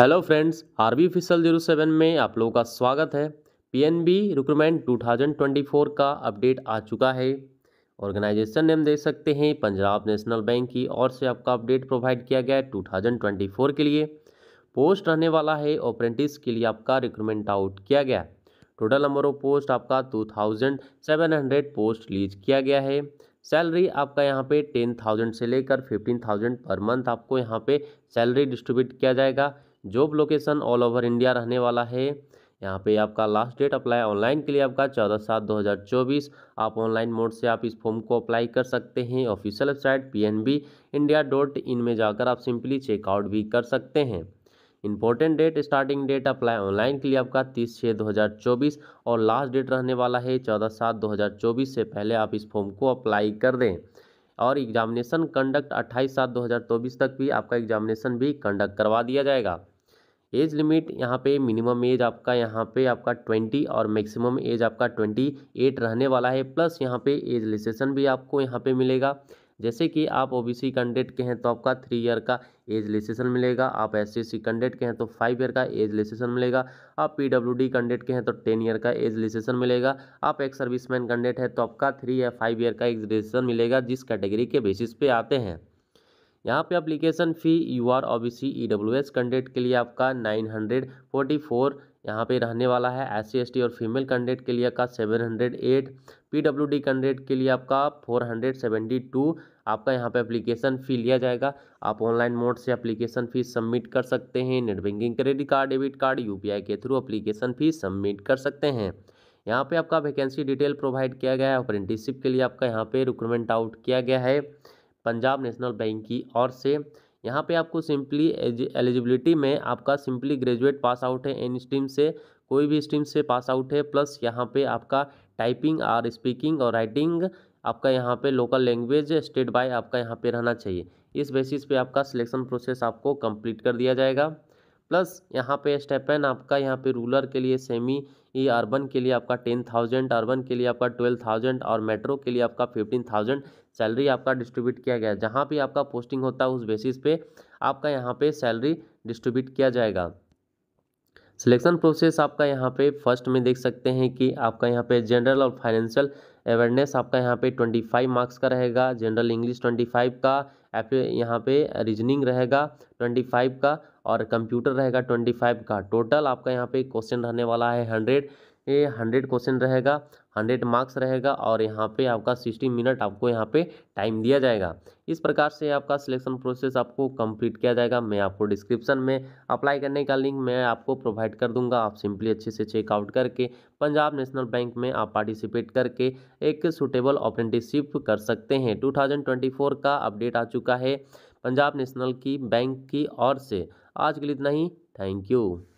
hello friends RB official zero seven में आप लोगों का स्वागत है पीएनबी रिक्रूटमेंट 2024 का अपडेट आ चुका है ऑर्गेनाइजेशन नेम देख सकते हैं पंजाब नेशनल बैंक की ओर से आपका अपडेट प्रोवाइड किया गया है 2024 के लिए पोस्ट रहने वाला है ऑपरेंटिस के लिए आपका रिक्रूटमेंट आउट किया गया टोटल नंबर ऑफ पोस्ट आपका two thousand seven hundred post लीज किया गया है सैलरी आपका यहाँ पे टेन थाउजेंड से लेकर फिफ्टीन थाउजेंड पर मंथ आपको यहाँ पे सैलरी डिस्ट्रीब्यूट किया जाएगा job location all over India रहने वाला है यहाँ पे आपका लास्ट डेट अप्लाई ऑनलाइन के लिए आपका चौदह सात दो हज़ार चौबीस आप ऑनलाइन मोड से आप इस फॉर्म को अप्लाई कर सकते हैं official website P N B India dot in में जाकर आप सिंपली चेकआउट भी कर सकते हैं important date starting date apply online के लिए आपका तीस छः दो हज़ार चौबीस और लास्ट डेट रहने वाला है चौदह सात दो हज़ार चौबीस से पहले आप इस फॉर्म को अप्लाई कर दें और एग्जामिनेशन कंडक्ट अट्ठाईस सात दो हज़ार चौबीस तक भी आपका एग्जामिनेशन भी कंडक्ट करवा दिया जाएगा एज लिमिट यहाँ पे मिनिमम एज आपका यहाँ पे आपका ट्वेंटी और मैक्सिमम एज आपका ट्वेंटी एट रहने वाला है प्लस यहाँ पे एज लिसेशन भी आपको यहाँ पे मिलेगा जैसे कि आप ओ बी सी कैंडिडेट के हैं तो आपका थ्री ईयर का एज लिसेशन मिलेगा आप एस सी कैंडिडेट के हैं तो फाइव ईयर का एज लिसेशन मिलेगा आप पी डब्ल्यू डी कैंडिडेट के हैं तो टेन ईयर का एज लिसेशन मिलेगा आप एक सर्विसमैन कैंडिडेट है तो आपका थ्री या फाइव ईयर का एज लिसेशन मिलेगा जिस कैटेगरी के बेसिस पे आते हैं यहाँ पे application fee U R O B C E W S candidate के लिए आपका नाइन हंड्रेड फोर्टी फोर यहाँ पर रहने वाला है एस सी एस टी और फीमेल कैंडिडेट के लिए का seven hundred eight P W D candidate के लिए आपका फोर हंड्रेड सेवेंटी टू आपका यहाँ पे अप्लीकेशन फ़ी लिया जाएगा आप ऑनलाइन मोड से अप्लीकेशन फ़ीस सबमिट कर सकते हैं net banking credit card debit card U P I के थ्रू अप्लीकेशन फ़ीस सबमिट कर सकते हैं यहाँ पे आपका वैकेंसी डिटेल प्रोवाइड किया गया है अप्रेंटिसशिप के लिए आपका यहाँ पे रिक्रूटमेंट आउट किया गया है पंजाब नेशनल बैंक की और से यहाँ पे आपको सिंपली एलिजिबिलिटी में आपका सिंपली ग्रेजुएट पास आउट है एन स्ट्रीम से कोई भी स्ट्रीम से पास आउट है प्लस यहाँ पे आपका टाइपिंग और स्पीकिंग और राइटिंग आपका यहाँ पे लोकल लैंग्वेज स्टेट बाय आपका यहाँ पे रहना चाहिए इस बेसिस पे आपका सिलेक्शन प्रोसेस आपको कंप्लीट कर दिया जाएगा प्लस यहाँ पे स्टेपन आपका यहाँ पे रूलर के लिए सेमी ई अर्बन के लिए आपका टेन थाउजेंड अर्बन के लिए आपका ट्वेल्व थाउजेंड और मेट्रो के लिए आपका फिफ्टीन थाउजेंड सैलरी आपका डिस्ट्रीब्यूट किया गया जहाँ भी आपका पोस्टिंग होता है उस बेसिस पे आपका यहाँ पे सैलरी डिस्ट्रीब्यूट किया जाएगा सिलेक्शन प्रोसेस आपका यहाँ पे फर्स्ट में देख सकते हैं कि आपका यहाँ पे जनरल और फाइनेंशियल अवेयरनेस आपका यहाँ पे ट्वेंटी फाइव मार्क्स का रहेगा जनरल इंग्लिश ट्वेंटी फाइव का यहाँ पे रीजनिंग रहेगा ट्वेंटी फाइव का और कंप्यूटर रहेगा ट्वेंटी फाइव का टोटल आपका यहाँ पे क्वेश्चन रहने वाला है हंड्रेड ये हंड्रेड क्वेश्चन रहेगा हंड्रेड मार्क्स रहेगा और यहाँ पे आपका सिक्सटी मिनट आपको यहाँ पे टाइम दिया जाएगा इस प्रकार से आपका सिलेक्शन प्रोसेस आपको कंप्लीट किया जाएगा मैं आपको डिस्क्रिप्शन में अप्लाई करने का लिंक मैं आपको प्रोवाइड कर दूंगा आप सिंपली अच्छे से चेकआउट करके पंजाब नेशनल बैंक में आप पार्टिसिपेट करके एक सुटेबल अप्रेंटिसिप कर सकते हैं टू का अपडेट आ चुका है पंजाब नेशनल की बैंक की ओर से आज के लिए इतना ही थैंक यू